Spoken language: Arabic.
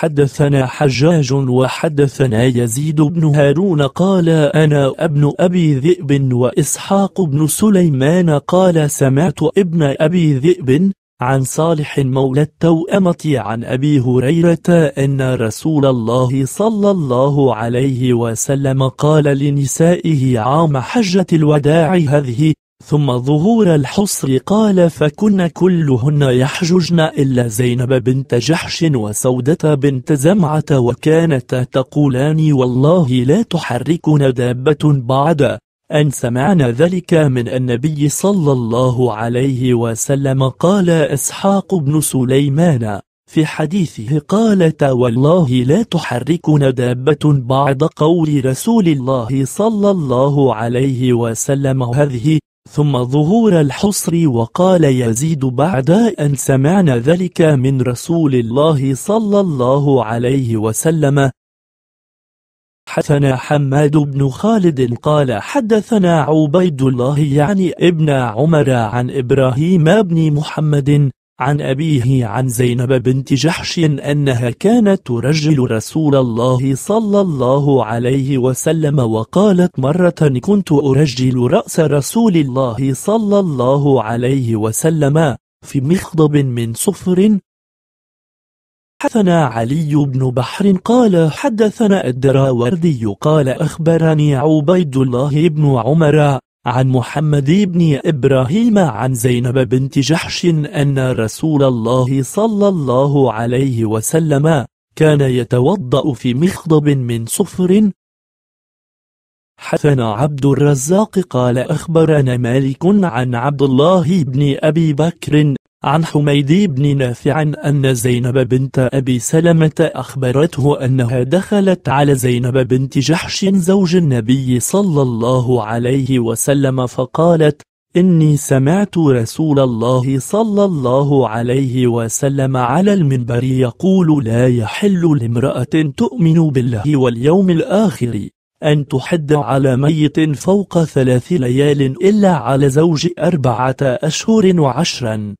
حدثنا حجاج وحدثنا يزيد بن هارون قال أنا ابن أبي ذئب وإسحاق بن سليمان قال سمعت ابن أبي ذئب عن صالح مولى التوأمة عن أبي هريرة أن رسول الله صلى الله عليه وسلم قال لنسائه عام حجة الوداع هذه ثم ظهور الحصر قال فكن كلهن يحججن إلا زينب بنت جحش وسودة بنت زمعة وكانتا تقولان والله لا تحركن دابة بعد أن سمعنا ذلك من النبي صلى الله عليه وسلم قال إسحاق بن سليمان في حديثه قالت والله لا تحركن دابة بعد قول رسول الله صلى الله عليه وسلم هذه ثم ظهور الحصر وقال يزيد بعد أن سمعنا ذلك من رسول الله صلى الله عليه وسلم حدثنا حماد بن خالد قال حدثنا عبيد الله يعني ابن عمر عن إبراهيم بن محمد عن أبيه عن زينب بنت جحش أنها كانت ترجل رسول الله صلى الله عليه وسلم وقالت مرة كنت أرجل رأس رسول الله صلى الله عليه وسلم في مخضب من صفر حدثنا علي بن بحر قال حدثنا الدراوردي قال أخبرني عبيد الله بن عمر عن محمد بن إبراهيم عن زينب بنت جحش أن رسول الله صلى الله عليه وسلم كان يتوضأ في مخضب من صفر حثنا عبد الرزاق قال أخبرنا مالك عن عبد الله بن أبي بكر عن حميد بن نافع أن زينب بنت أبي سلمة أخبرته أنها دخلت على زينب بنت جحش زوج النبي صلى الله عليه وسلم فقالت إني سمعت رسول الله صلى الله عليه وسلم على المنبر يقول لا يحل لامرأة تؤمن بالله واليوم الآخر أن تحد على ميت فوق ثلاث ليال إلا على زوج أربعة أشهر وعشرا